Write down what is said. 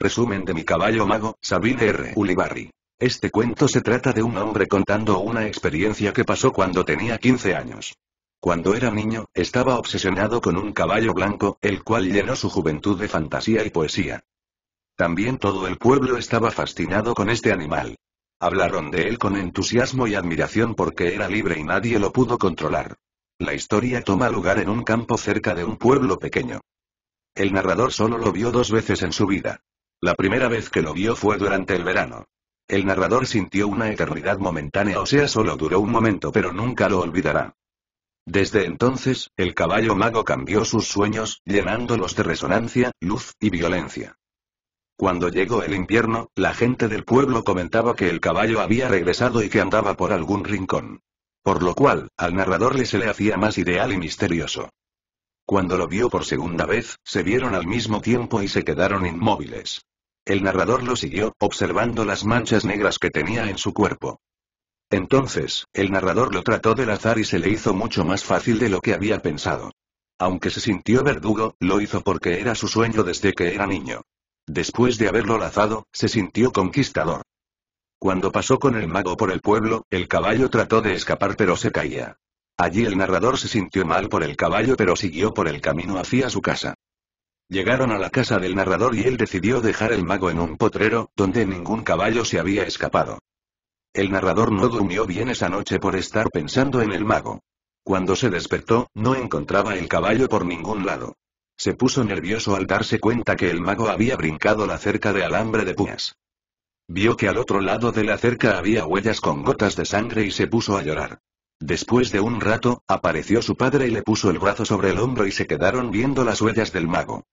Resumen de mi caballo mago, Sabine R. Ulibarri. Este cuento se trata de un hombre contando una experiencia que pasó cuando tenía 15 años. Cuando era niño, estaba obsesionado con un caballo blanco, el cual llenó su juventud de fantasía y poesía. También todo el pueblo estaba fascinado con este animal. Hablaron de él con entusiasmo y admiración porque era libre y nadie lo pudo controlar. La historia toma lugar en un campo cerca de un pueblo pequeño. El narrador solo lo vio dos veces en su vida. La primera vez que lo vio fue durante el verano. El narrador sintió una eternidad momentánea, o sea, solo duró un momento, pero nunca lo olvidará. Desde entonces, el caballo mago cambió sus sueños, llenándolos de resonancia, luz y violencia. Cuando llegó el invierno, la gente del pueblo comentaba que el caballo había regresado y que andaba por algún rincón. Por lo cual, al narrador le se le hacía más ideal y misterioso. Cuando lo vio por segunda vez, se vieron al mismo tiempo y se quedaron inmóviles. El narrador lo siguió, observando las manchas negras que tenía en su cuerpo. Entonces, el narrador lo trató de lazar y se le hizo mucho más fácil de lo que había pensado. Aunque se sintió verdugo, lo hizo porque era su sueño desde que era niño. Después de haberlo lazado, se sintió conquistador. Cuando pasó con el mago por el pueblo, el caballo trató de escapar pero se caía. Allí el narrador se sintió mal por el caballo pero siguió por el camino hacia su casa. Llegaron a la casa del narrador y él decidió dejar el mago en un potrero, donde ningún caballo se había escapado. El narrador no durmió bien esa noche por estar pensando en el mago. Cuando se despertó, no encontraba el caballo por ningún lado. Se puso nervioso al darse cuenta que el mago había brincado la cerca de alambre de púas. Vio que al otro lado de la cerca había huellas con gotas de sangre y se puso a llorar. Después de un rato, apareció su padre y le puso el brazo sobre el hombro y se quedaron viendo las huellas del mago.